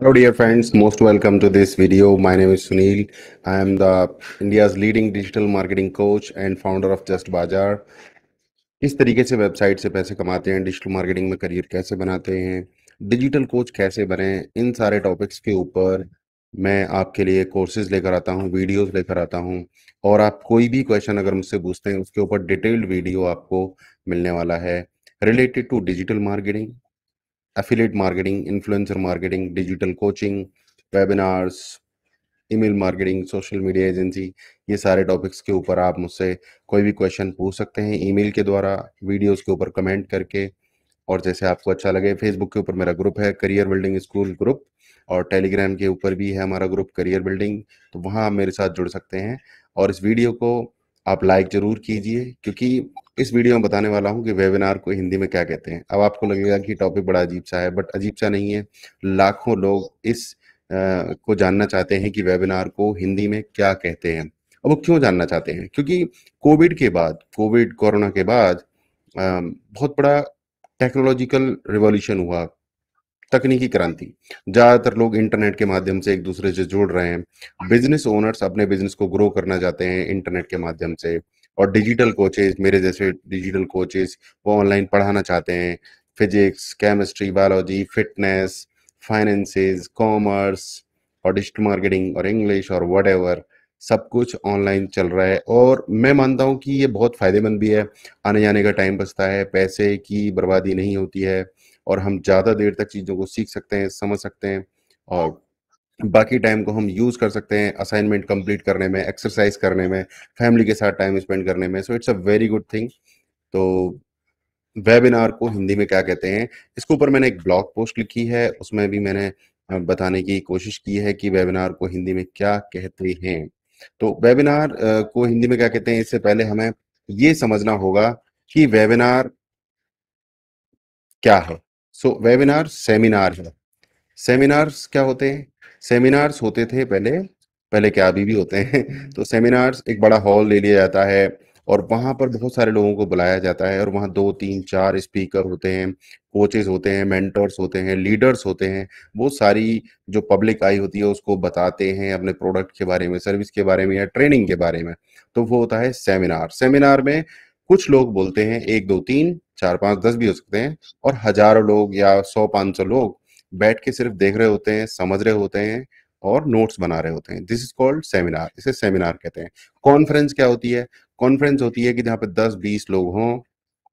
Hello dear friends, most welcome to this video. My name is Sunil. I am the India's leading digital marketing coach and founder of Just Bazaar. किस तरीके से website से पैसे कमाते हैं digital marketing में career कैसे बनाते हैं डिजिटल कोच कैसे बने इन सारे टॉपिक्स के ऊपर मैं आपके लिए कोर्सेज लेकर आता हूँ वीडियोस लेकर आता हूँ और आप कोई भी क्वेश्चन अगर मुझसे पूछते हैं उसके ऊपर डिटेल्ड वीडियो आपको मिलने वाला है related to digital marketing affiliate marketing influencer marketing digital coaching webinars email marketing social media agency ये सारे टॉपिक्स के ऊपर आप मुझसे कोई भी क्वेश्चन पूछ सकते हैं ईमेल के द्वारा वीडियोस के ऊपर कमेंट करके और जैसे आपको अच्छा लगे फेसबुक के ऊपर मेरा ग्रुप है करियर बिल्डिंग स्कूल ग्रुप और टेलीग्राम के ऊपर भी है हमारा ग्रुप करियर बिल्डिंग तो वहाँ आप मेरे साथ जुड़ सकते हैं और इस वीडियो को आप लाइक जरूर कीजिए क्योंकि इस वीडियो में बताने वाला हूँ कि वेबिनार को हिंदी में क्या कहते हैं अब आपको लगेगा कि टॉपिक बड़ा अजीब सा है बट अजीब सा नहीं है लाखों लोग इस आ, को जानना चाहते हैं कि वेबिनार को हिंदी में क्या कहते हैं अब वो क्यों जानना चाहते हैं क्योंकि कोविड के बाद कोविड कोरोना के बाद आ, बहुत बड़ा टेक्नोलॉजिकल रिवॉल्यूशन हुआ तकनीकी क्रांति ज़्यादातर लोग इंटरनेट के माध्यम से एक दूसरे से जुड़ रहे हैं बिजनेस ओनर्स अपने बिजनेस को ग्रो करना चाहते हैं इंटरनेट के माध्यम से और डिजिटल कोचेज मेरे जैसे डिजिटल कोचेज वो ऑनलाइन पढ़ाना चाहते हैं physics chemistry biology fitness finances commerce और डिजिटल मार्केटिंग और इंग्लिश और वट सब कुछ ऑनलाइन चल रहा है और मैं मानता हूँ कि ये बहुत फ़ायदेमंद भी है आने जाने का टाइम बचता है पैसे की बर्बादी नहीं होती है और हम ज़्यादा देर तक चीज़ों को सीख सकते हैं समझ सकते हैं और बाकी टाइम को हम यूज़ कर सकते हैं असाइनमेंट कंप्लीट करने में एक्सरसाइज करने में फैमिली के साथ टाइम स्पेंड करने में so it's a very good thing तो वेबिनार को हिंदी में क्या कहते हैं इसके ऊपर मैंने एक ब्लॉग पोस्ट लिखी है उसमें भी मैंने बताने की कोशिश की है कि वेबिनार को हिंदी में क्या कहते हैं तो वेबिनार को हिंदी में क्या कहते हैं इससे पहले हमें ये समझना होगा कि वेबिनार क्या है सो वेबिनार सेमिनार है सेमिनार्स क्या होते हैं सेमिनार्स होते थे पहले पहले क्या अभी भी होते हैं तो सेमिनार्स एक बड़ा हॉल ले लिया जाता है और वहाँ पर बहुत सारे लोगों को बुलाया जाता है और वहाँ दो तीन चार स्पीकर होते हैं कोचेज होते हैं मेंटर्स होते हैं लीडर्स होते हैं वो सारी जो पब्लिक आई होती है उसको बताते हैं अपने प्रोडक्ट के बारे में सर्विस के बारे में या ट्रेनिंग के बारे में तो वो होता है सेमिनार सेमिनार में कुछ लोग बोलते हैं एक दो तीन चार पांच दस भी हो सकते हैं और हजारों लोग या सौ पांच सौ लोग बैठ के सिर्फ देख रहे होते हैं समझ रहे होते हैं और नोट्स बना रहे होते हैं दिस इज कॉल्ड सेमिनार इसे सेमिनार कहते हैं कॉन्फ्रेंस क्या होती है कॉन्फ्रेंस होती है कि जहाँ पे दस बीस लोग हों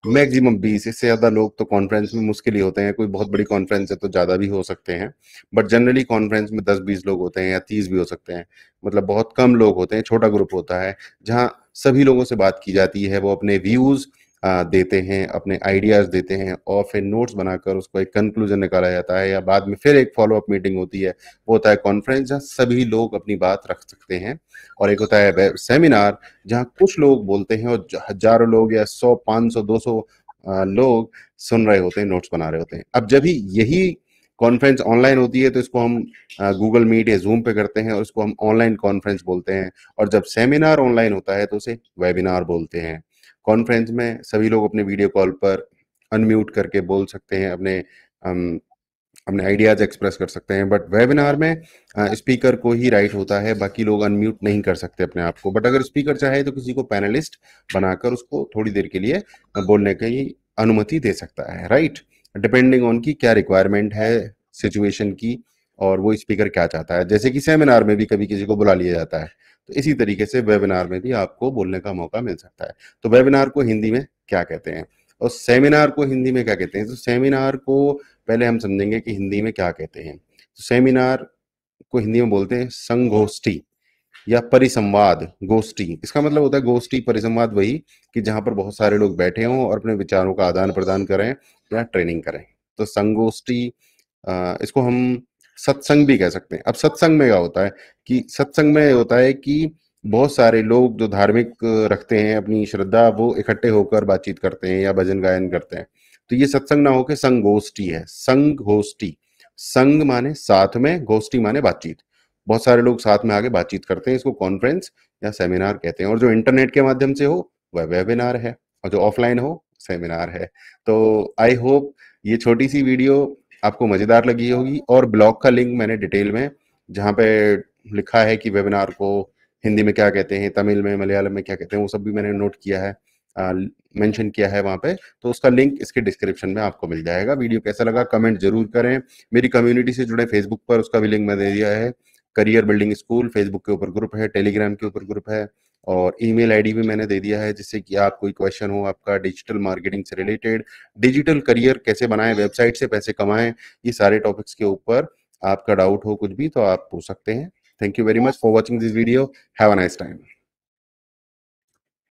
तो मैक्सिमम बीस इससे ज्यादा लोग तो कॉन्फ्रेंस में मुश्किल ही होते हैं कोई बहुत बड़ी कॉन्फ्रेंस है तो ज्यादा भी हो सकते हैं बट जनरली कॉन्फ्रेंस में दस बीस लोग होते हैं या तीस भी हो सकते हैं मतलब बहुत कम लोग होते हैं छोटा ग्रुप होता है जहाँ सभी लोगों से बात की जाती है वो अपने व्यूज़ देते हैं अपने आइडियाज़ देते हैं और फिर नोट्स बनाकर उसको एक कंक्लूजन निकाला जाता है या बाद में फिर एक फॉलोअप मीटिंग होती है वो होता है कॉन्फ्रेंस जहाँ सभी लोग अपनी बात रख सकते हैं और एक होता है सेमिनार जहाँ कुछ लोग बोलते हैं और हजारों लोग या सौ पाँच सौ दो सौ लोग सुन रहे होते हैं नोट्स बना रहे होते हैं अब जब ही यही कॉन्फ्रेंस ऑनलाइन होती है तो इसको हम गूगल मीट या जूम पे करते हैं और इसको हम ऑनलाइन कॉन्फ्रेंस बोलते हैं और जब सेमिनार ऑनलाइन होता है तो उसे वेबिनार बोलते हैं कॉन्फ्रेंस में सभी लोग अपने वीडियो कॉल पर अनम्यूट करके बोल सकते हैं अपने अम, अपने आइडियाज एक्सप्रेस कर सकते हैं बट वेबिनार में स्पीकर को ही राइट होता है बाकी लोग अनम्यूट नहीं कर सकते अपने आप को बट अगर स्पीकर चाहे तो किसी को पैनलिस्ट बनाकर उसको थोड़ी देर के लिए बोलने की अनुमति दे सकता है राइट डिपेंडिंग ऑन की क्या रिक्वायरमेंट है सिचुएशन की और वो स्पीकर क्या चाहता है जैसे कि सेमिनार में भी कभी किसी को बुला लिया जाता है तो इसी तरीके से वेबिनार में भी आपको बोलने का मौका मिल सकता है तो वेबिनार को हिंदी में क्या कहते हैं और सेमिनार को हिंदी में क्या कहते हैं तो सेमिनार को पहले हम समझेंगे कि हिंदी में क्या कहते हैं तो सेमिनार को हिंदी में बोलते हैं संगोष्ठी या परिसंवाद गोष्ठी इसका मतलब होता है गोष्ठी परिसंवाद वही कि जहां पर बहुत सारे लोग बैठे हों और अपने विचारों का आदान प्रदान करें या ट्रेनिंग करें तो संगोष्ठी इसको हम सत्संग भी कह सकते हैं अब सत्संग में क्या होता है कि सत्संग में होता है कि बहुत सारे लोग जो धार्मिक रखते हैं अपनी श्रद्धा वो इकट्ठे होकर बातचीत करते हैं या भजन गायन करते हैं तो ये सत्संग ना होकर संगोष्ठी है संग गोष्ठी संग माने साथ में गोष्ठी माने बातचीत बहुत सारे लोग साथ में आगे बातचीत करते हैं इसको कॉन्फ्रेंस या सेमिनार कहते हैं और जो इंटरनेट के माध्यम से हो वह वेबिनार है और जो ऑफलाइन हो सेमिनार है तो आई होप ये छोटी सी वीडियो आपको मजेदार लगी होगी और ब्लॉग का लिंक मैंने डिटेल में जहाँ पे लिखा है कि वेबिनार को हिंदी में क्या कहते हैं तमिल में मलयालम में क्या कहते हैं वो सब भी मैंने नोट किया है मेंशन किया है वहाँ पे तो उसका लिंक इसके डिस्क्रिप्शन में आपको मिल जाएगा वीडियो कैसा लगा कमेंट जरूर करें मेरी कम्युनिटी से जुड़े फेसबुक पर उसका भी लिंक मैं दे दिया है करियर बिल्डिंग स्कूल फेसबुक के ऊपर ग्रुप है टेलीग्राम के ऊपर ग्रुप है और ईमेल आईडी भी मैंने दे दिया है जिससे कि आप कोई क्वेश्चन हो आपका डिजिटल मार्केटिंग से रिलेटेड डिजिटल करियर कैसे बनाएं वेबसाइट से पैसे कमाएं ये सारे टॉपिक्स के ऊपर आपका डाउट हो कुछ भी तो आप पूछ सकते हैं thank you very much for watching this video have a nice time